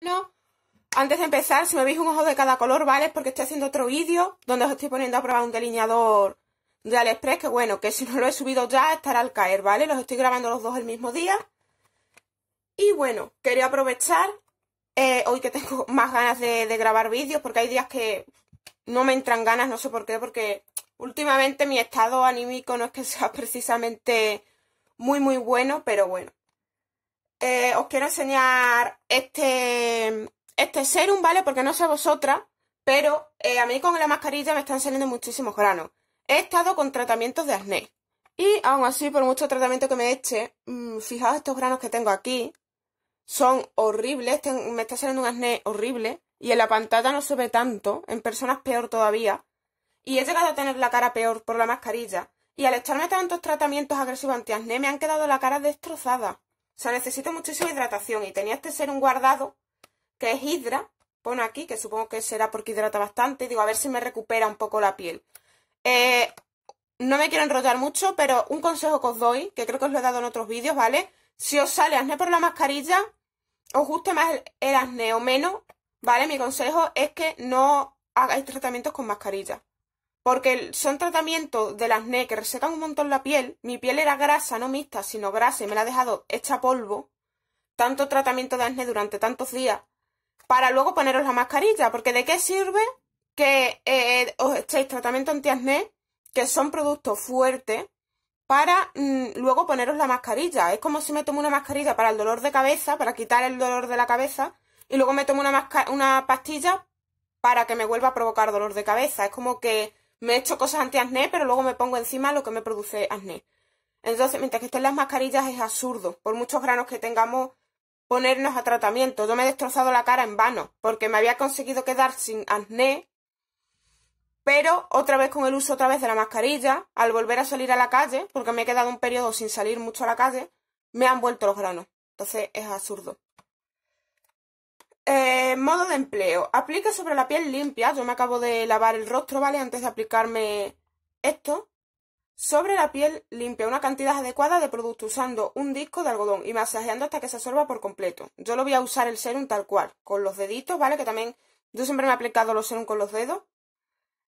No. Antes de empezar, si me veis un ojo de cada color, ¿vale? Es porque estoy haciendo otro vídeo donde os estoy poniendo a probar un delineador de Aliexpress, que bueno, que si no lo he subido ya estará al caer, ¿vale? Los estoy grabando los dos el mismo día. Y bueno, quería aprovechar eh, hoy que tengo más ganas de, de grabar vídeos, porque hay días que no me entran ganas, no sé por qué, porque últimamente mi estado anímico no es que sea precisamente muy muy bueno, pero bueno, eh, os quiero enseñar este, este serum, ¿vale? Porque no sé vosotras, pero eh, a mí con la mascarilla me están saliendo muchísimos granos. He estado con tratamientos de acné. Y aún así, por mucho tratamiento que me eche, fijad mm, fijaos estos granos que tengo aquí. Son horribles, este, me está saliendo un acné horrible. Y en la pantalla no se ve tanto, en personas peor todavía. Y he llegado a tener la cara peor por la mascarilla. Y al echarme tantos tratamientos agresivos antiacné me han quedado la cara destrozada. O sea, necesita muchísima hidratación. Y tenía este ser un guardado, que es hidra, pone aquí, que supongo que será porque hidrata bastante. Digo, a ver si me recupera un poco la piel. Eh, no me quiero enrollar mucho, pero un consejo que os doy, que creo que os lo he dado en otros vídeos, ¿vale? Si os sale acné por la mascarilla, os guste más el, el acné o menos, ¿vale? Mi consejo es que no hagáis tratamientos con mascarilla porque son tratamientos del acné que resecan un montón la piel. Mi piel era grasa, no mixta, sino grasa y me la ha dejado hecha polvo. Tanto tratamiento de acné durante tantos días para luego poneros la mascarilla, porque ¿de qué sirve que eh, eh, os echéis tratamiento antiacné, que son productos fuertes, para mm, luego poneros la mascarilla? Es como si me tomo una mascarilla para el dolor de cabeza, para quitar el dolor de la cabeza, y luego me tomo una, una pastilla para que me vuelva a provocar dolor de cabeza. Es como que me he hecho cosas anti-acné, pero luego me pongo encima lo que me produce acné. Entonces, mientras que estén las mascarillas es absurdo, por muchos granos que tengamos, ponernos a tratamiento. Yo me he destrozado la cara en vano, porque me había conseguido quedar sin acné, pero otra vez con el uso otra vez de la mascarilla, al volver a salir a la calle, porque me he quedado un periodo sin salir mucho a la calle, me han vuelto los granos. Entonces, es absurdo. Eh, modo de empleo. Aplica sobre la piel limpia. Yo me acabo de lavar el rostro, ¿vale? Antes de aplicarme esto. Sobre la piel limpia, una cantidad adecuada de producto usando un disco de algodón y masajeando hasta que se absorba por completo. Yo lo voy a usar el serum tal cual, con los deditos, ¿vale? Que también yo siempre me he aplicado los serum con los dedos.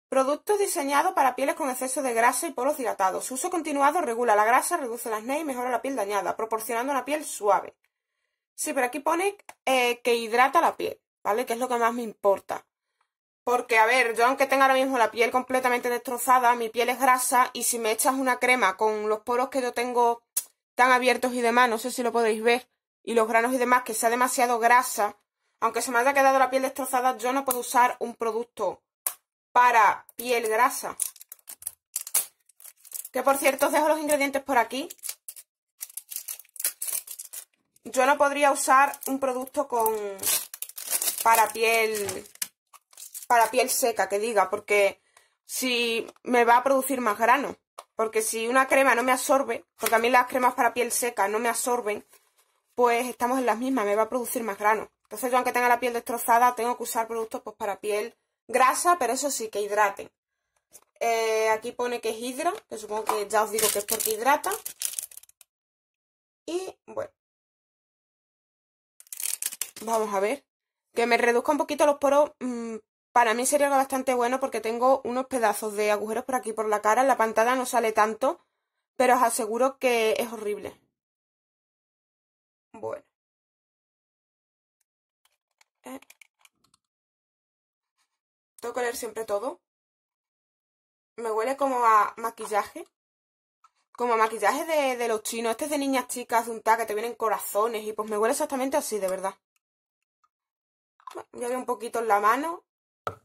Producto diseñado para pieles con exceso de grasa y poros dilatados. Su uso continuado regula la grasa, reduce la acné y mejora la piel dañada, proporcionando una piel suave. Sí, pero aquí pone eh, que hidrata la piel. ¿vale? Que es lo que más me importa. Porque, a ver, yo aunque tenga ahora mismo la piel completamente destrozada, mi piel es grasa y si me echas una crema con los poros que yo tengo tan abiertos y demás, no sé si lo podéis ver, y los granos y demás, que sea demasiado grasa, aunque se me haya quedado la piel destrozada, yo no puedo usar un producto para piel grasa. Que por cierto, os dejo los ingredientes por aquí. Yo no podría usar un producto con, para piel, para piel seca, que diga, porque si me va a producir más grano. Porque si una crema no me absorbe, porque a mí las cremas para piel seca no me absorben, pues estamos en las mismas, me va a producir más grano. Entonces yo aunque tenga la piel destrozada, tengo que usar productos pues, para piel grasa, pero eso sí, que hidraten. Eh, aquí pone que es hidra, que supongo que ya os digo que es porque hidrata. Y bueno. Vamos a ver que me reduzca un poquito los poros mm, para mí sería algo bastante bueno porque tengo unos pedazos de agujeros por aquí por la cara, la pantalla no sale tanto, pero os aseguro que es horrible. Bueno. Eh. Tengo que leer siempre todo. Me huele como a maquillaje. Como a maquillaje de, de los chinos. Este es de niñas chicas, de un tag que te vienen corazones. Y pues me huele exactamente así, de verdad ya ver un poquito en la mano.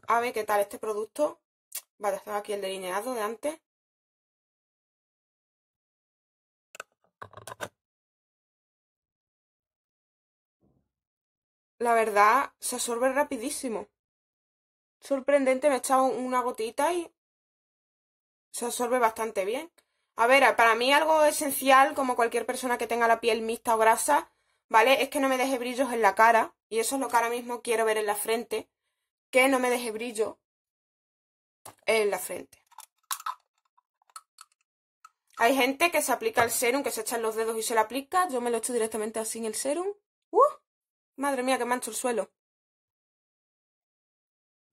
A ver qué tal este producto. Vale, estaba aquí el delineado de antes. La verdad, se absorbe rapidísimo. Sorprendente, me he echado una gotita y se absorbe bastante bien. A ver, para mí algo esencial, como cualquier persona que tenga la piel mixta o grasa, ¿vale? Es que no me deje brillos en la cara, y eso es lo que ahora mismo quiero ver en la frente, que no me deje brillo en la frente. Hay gente que se aplica el serum, que se echan los dedos y se lo aplica. Yo me lo echo directamente así en el serum. ¡Uh! Madre mía, que mancho el suelo.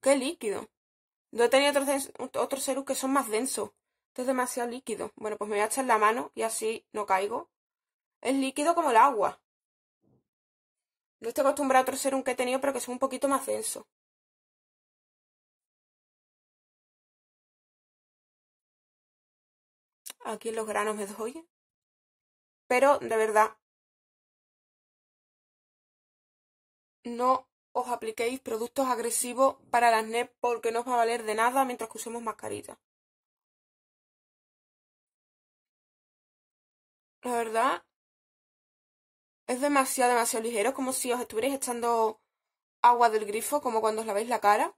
¡Qué líquido! No he tenido otros, otros serums que son más densos. Esto es demasiado líquido. Bueno, pues me voy a echar la mano y así no caigo. Es líquido como el agua. No estoy acostumbrado a otro un que he tenido, pero que son un poquito más denso. Aquí los granos me doy. Pero, de verdad, no os apliquéis productos agresivos para las NEP porque no os va a valer de nada mientras usemos mascarita. La verdad, es demasiado, demasiado ligero, como si os estuvierais echando agua del grifo, como cuando os laváis la cara.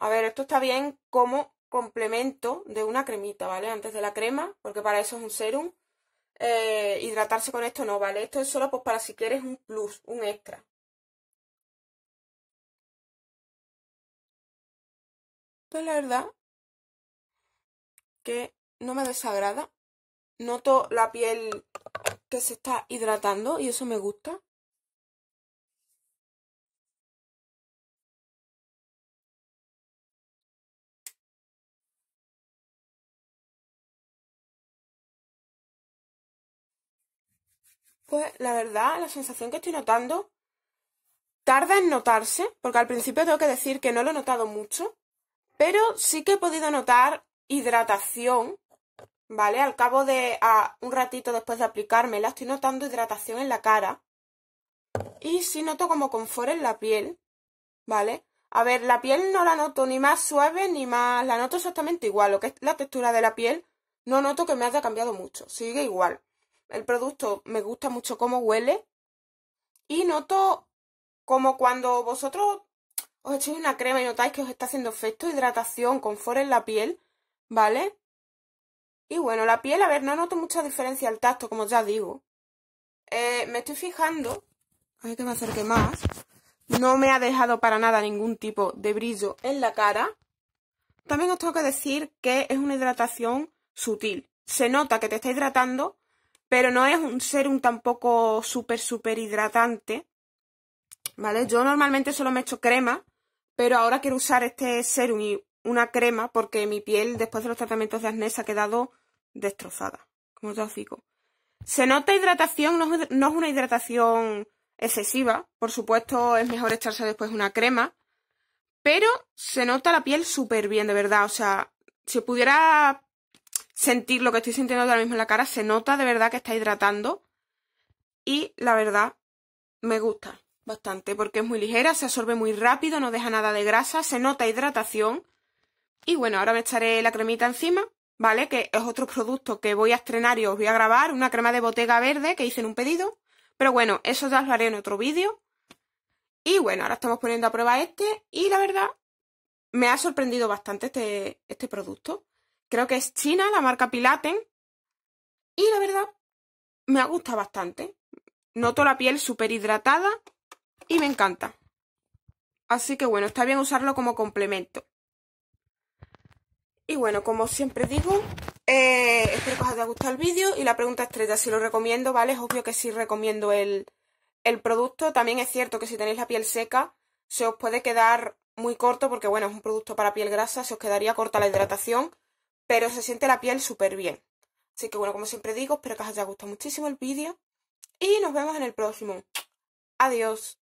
A ver, esto está bien como complemento de una cremita, ¿vale? Antes de la crema, porque para eso es un serum. Eh, hidratarse con esto no, ¿vale? Esto es solo pues, para si quieres un plus, un extra. Pues la verdad que no me desagrada. Noto la piel que se está hidratando y eso me gusta. Pues la verdad, la sensación que estoy notando tarda en notarse, porque al principio tengo que decir que no lo he notado mucho, pero sí que he podido notar hidratación ¿vale? Al cabo de a, un ratito después de aplicármela, estoy notando hidratación en la cara. Y sí noto como confort en la piel, ¿vale? A ver, la piel no la noto ni más suave ni más... La noto exactamente igual. Lo que es la textura de la piel, no noto que me haya cambiado mucho. Sigue igual. El producto me gusta mucho cómo huele. Y noto como cuando vosotros os echáis una crema y notáis que os está haciendo efecto hidratación, confort en la piel, ¿vale? Y bueno, la piel, a ver, no noto mucha diferencia al tacto, como ya digo. Eh, me estoy fijando, hay que me acerque más, no me ha dejado para nada ningún tipo de brillo en la cara. También os tengo que decir que es una hidratación sutil. Se nota que te está hidratando, pero no es un serum tampoco súper, súper hidratante. ¿Vale? Yo normalmente solo me echo crema, pero ahora quiero usar este serum y una crema porque mi piel después de los tratamientos de acné se ha quedado destrozada, como te os digo. Se nota hidratación, no es, no es una hidratación excesiva, por supuesto es mejor echarse después una crema, pero se nota la piel súper bien, de verdad, o sea, si pudiera sentir lo que estoy sintiendo ahora mismo en la cara, se nota de verdad que está hidratando y la verdad me gusta bastante porque es muy ligera, se absorbe muy rápido, no deja nada de grasa, se nota hidratación y bueno, ahora me echaré la cremita encima, ¿vale? Que es otro producto que voy a estrenar y os voy a grabar, una crema de botega verde que hice en un pedido. Pero bueno, eso ya os lo haré en otro vídeo. Y bueno, ahora estamos poniendo a prueba este y la verdad me ha sorprendido bastante este, este producto. Creo que es china, la marca Pilaten. Y la verdad, me gusta bastante. Noto la piel súper hidratada y me encanta. Así que bueno, está bien usarlo como complemento. Y bueno, como siempre digo, eh, espero que os haya gustado el vídeo y la pregunta estrella, si lo recomiendo, ¿vale? Es obvio que sí recomiendo el, el producto. También es cierto que si tenéis la piel seca, se os puede quedar muy corto porque, bueno, es un producto para piel grasa, se os quedaría corta la hidratación, pero se siente la piel súper bien. Así que, bueno, como siempre digo, espero que os haya gustado muchísimo el vídeo y nos vemos en el próximo. Adiós.